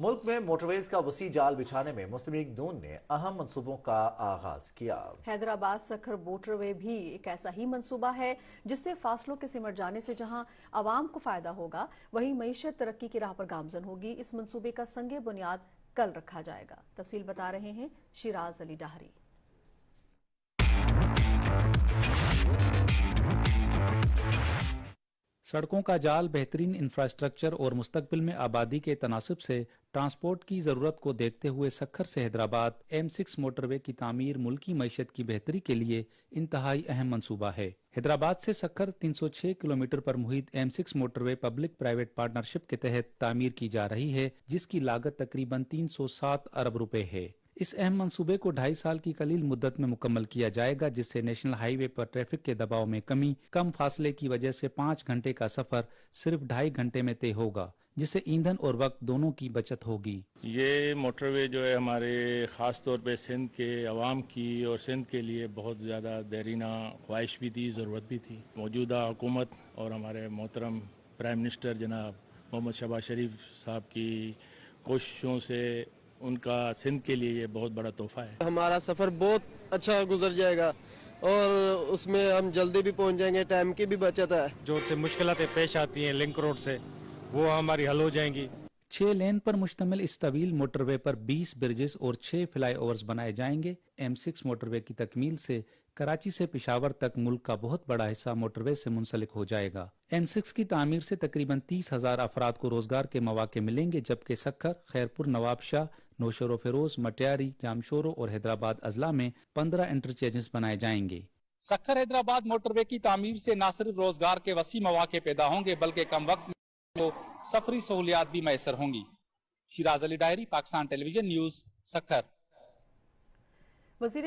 मुल्क में मोटरवेज का वसी जाल बिछाने में मुस्लिम लीग नून ने अहम मंसूबों का आगाज किया हैदराबाद सखर मोटरवे भी एक ऐसा ही मंसूबा है जिससे फासलों के सिमट जाने से जहां आवाम को फायदा होगा वहीं मीशत तरक्की की राह पर गामजन होगी इस मंसूबे का संग बुनियाद कल रखा जाएगा तफसील बता रहे हैं शिराज अली डहरी सड़कों का जाल बेहतरीन इंफ्रास्ट्रक्चर और मुस्तबिल में आबादी के तनासब से ट्रांसपोर्ट की जरूरत को देखते हुए सखर से हैदराबाद एम सिक्स मोटरवे की तामीर मुल्की मीशत की बेहतरी के लिए इंतहाई अहम मनसूबा है हैदराबाद से सखर 306 किलोमीटर पर मुहित M six motorway public private partnership के तहत तामीर की जा रही है जिसकी लागत तकरीबन 307 अरब रुपए है इस अहम मनसूबे को ढाई साल की कलील मुद्दत में मुकम्मल किया जाएगा जिससे नेशनल हाईवे पर ट्रैफिक के दबाव में कमी कम फासले की वजह से पाँच घंटे का सफर सिर्फ ढाई घंटे में तय होगा जिससे ईंधन और वक्त दोनों की बचत होगी ये मोटरवे जो है हमारे ख़ास तौर पे सिंध के आवाम की और सिंध के लिए बहुत ज़्यादा देरीना ख्वाहिश भी थी ज़रूरत भी थी मौजूदा हुकूमत और हमारे मोहतरम प्राइम मिनिस्टर जनाब मोहम्मद शबाज शरीफ साहब की कोशिशों से उनका सिंध के लिए ये बहुत बड़ा तोहफा है हमारा सफ़र बहुत अच्छा गुजर जाएगा और उसमें हम जल्दी भी पहुंच जाएंगे टाइम की भी बचत है जो से मुश्किलें पेश आती हैं लिंक रोड से वो हमारी हल हो जाएंगी छह लेन पर मुश्तमिल इस तवील मोटरवे पर 20 ब्रिजेस और छह फ्लाई ओवर बनाए जाएंगे एम सिक्स मोटरवे की तकमील से कराची से पिशावर तक मुल्क का बहुत बड़ा हिस्सा मोटरवे से मुंसलिक हो जाएगा एम सिक्स की तमीर से तकरीबन तीस हजार अफराद को रोजगार के मौाक़े मिलेंगे जबकि सखर खैरपुर नवाबशाह नौशर फिरोज मटियारी जामशोरो और हैदराबाद अजला में पंद्रह इंटरचेंजेस बनाए जाएंगे सखर हैदराबाद मोटरवे की तमीर से न सिर्फ रोजगार के वसी मौाक़े पैदा होंगे बल्कि कम वक्त को सफरी सहूलियात भी मैसर होंगी शिराज अली डायरी पाकिस्तान टेलीविजन न्यूज सखर वजीर